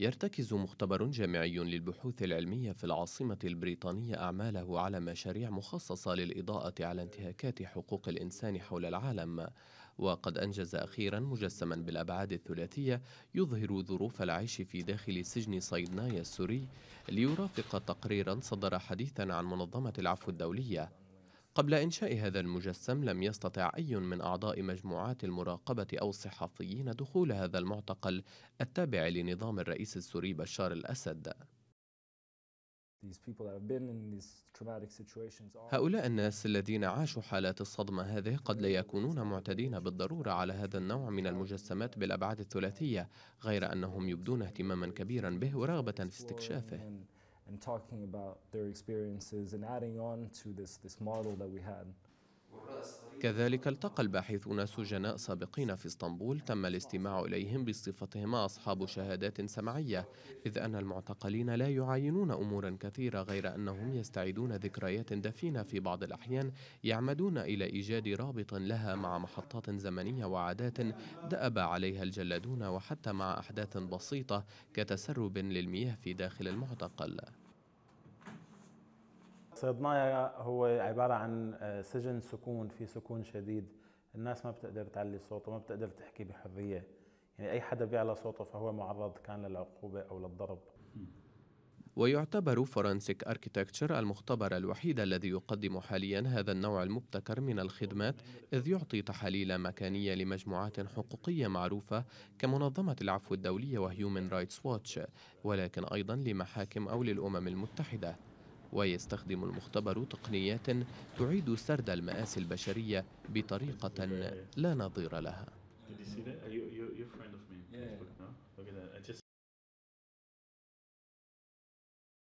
يرتكز مختبر جامعي للبحوث العلمية في العاصمة البريطانية أعماله على مشاريع مخصصة للإضاءة على انتهاكات حقوق الإنسان حول العالم وقد أنجز أخيرا مجسما بالأبعاد الثلاثية يظهر ظروف العيش في داخل سجن صيدنايا السوري ليرافق تقريرا صدر حديثا عن منظمة العفو الدولية قبل إنشاء هذا المجسم لم يستطع أي من أعضاء مجموعات المراقبة أو الصحفيين دخول هذا المعتقل التابع لنظام الرئيس السوري بشار الأسد هؤلاء الناس الذين عاشوا حالات الصدمة هذه قد لا يكونون معتدين بالضرورة على هذا النوع من المجسمات بالأبعاد الثلاثية غير أنهم يبدون اهتماما كبيرا به ورغبة في استكشافه and talking about their experiences and adding on to this, this model that we had. كذلك التقى الباحثون سجناء سابقين في اسطنبول تم الاستماع إليهم بصفتهم أصحاب شهادات سمعية إذ أن المعتقلين لا يعاينون أمورا كثيرة غير أنهم يستعيدون ذكريات دفينة في بعض الأحيان يعمدون إلى إيجاد رابط لها مع محطات زمنية وعادات دأب عليها الجلادون وحتى مع أحداث بسيطة كتسرب للمياه في داخل المعتقل صيدنايا هو عباره عن آه، سجن سكون في سكون شديد الناس ما بتقدر تعلي صوته ما بتقدر تحكي بحريه يعني اي حدا بيعلى صوته فهو معرض كان للعقوبه او للضرب ويعتبر فرانسيك أركيتكتشر المختبر الوحيد الذي يقدم حاليا هذا النوع المبتكر من الخدمات إذ يعطي تحاليل مكانية لمجموعات حقوقية معروفة كمنظمة العفو الدولية وهيومن رايتس واتش ولكن أيضا لمحاكم أو للأمم المتحدة ويستخدم المختبر تقنيات تعيد سرد المآسي البشرية بطريقة لا نظير لها